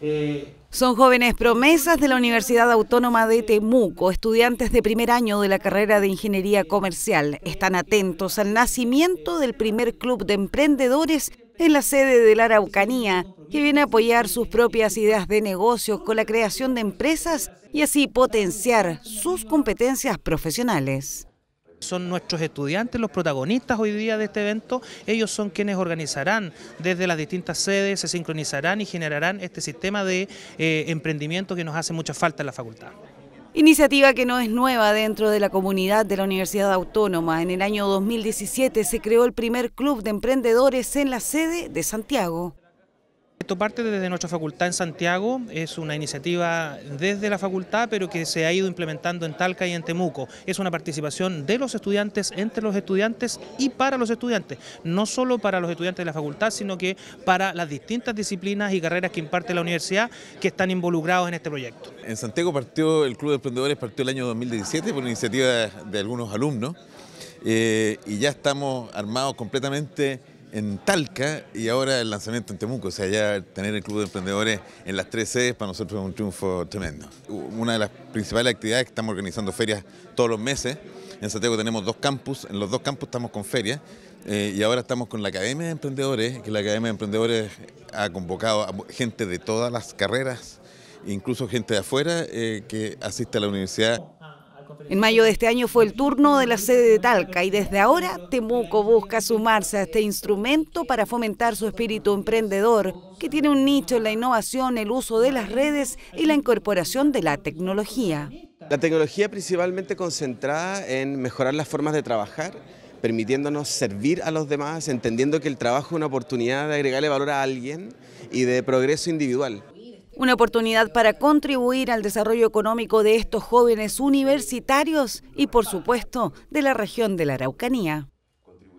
Eh, son jóvenes promesas de la Universidad Autónoma de Temuco, estudiantes de primer año de la carrera de Ingeniería Comercial. Están atentos al nacimiento del primer club de emprendedores en la sede de la Araucanía, que viene a apoyar sus propias ideas de negocio con la creación de empresas y así potenciar sus competencias profesionales. Son nuestros estudiantes los protagonistas hoy día de este evento, ellos son quienes organizarán desde las distintas sedes, se sincronizarán y generarán este sistema de eh, emprendimiento que nos hace mucha falta en la facultad. Iniciativa que no es nueva dentro de la comunidad de la Universidad Autónoma. En el año 2017 se creó el primer club de emprendedores en la sede de Santiago. Esto parte desde nuestra facultad en Santiago, es una iniciativa desde la facultad, pero que se ha ido implementando en Talca y en Temuco. Es una participación de los estudiantes, entre los estudiantes y para los estudiantes. No solo para los estudiantes de la facultad, sino que para las distintas disciplinas y carreras que imparte la universidad que están involucrados en este proyecto. En Santiago partió el Club de Emprendedores, partió el año 2017 por iniciativa de algunos alumnos eh, y ya estamos armados completamente en Talca y ahora el lanzamiento en Temuco. O sea, ya tener el Club de Emprendedores en las tres sedes para nosotros es un triunfo tremendo. Una de las principales actividades que estamos organizando ferias todos los meses. En Santiago tenemos dos campus, en los dos campus estamos con ferias eh, y ahora estamos con la Academia de Emprendedores, que la Academia de Emprendedores ha convocado a gente de todas las carreras, incluso gente de afuera eh, que asiste a la universidad. En mayo de este año fue el turno de la sede de Talca y desde ahora Temuco busca sumarse a este instrumento para fomentar su espíritu emprendedor, que tiene un nicho en la innovación, el uso de las redes y la incorporación de la tecnología. La tecnología principalmente concentrada en mejorar las formas de trabajar, permitiéndonos servir a los demás, entendiendo que el trabajo es una oportunidad de agregarle valor a alguien y de progreso individual. Una oportunidad para contribuir al desarrollo económico de estos jóvenes universitarios y, por supuesto, de la región de la Araucanía.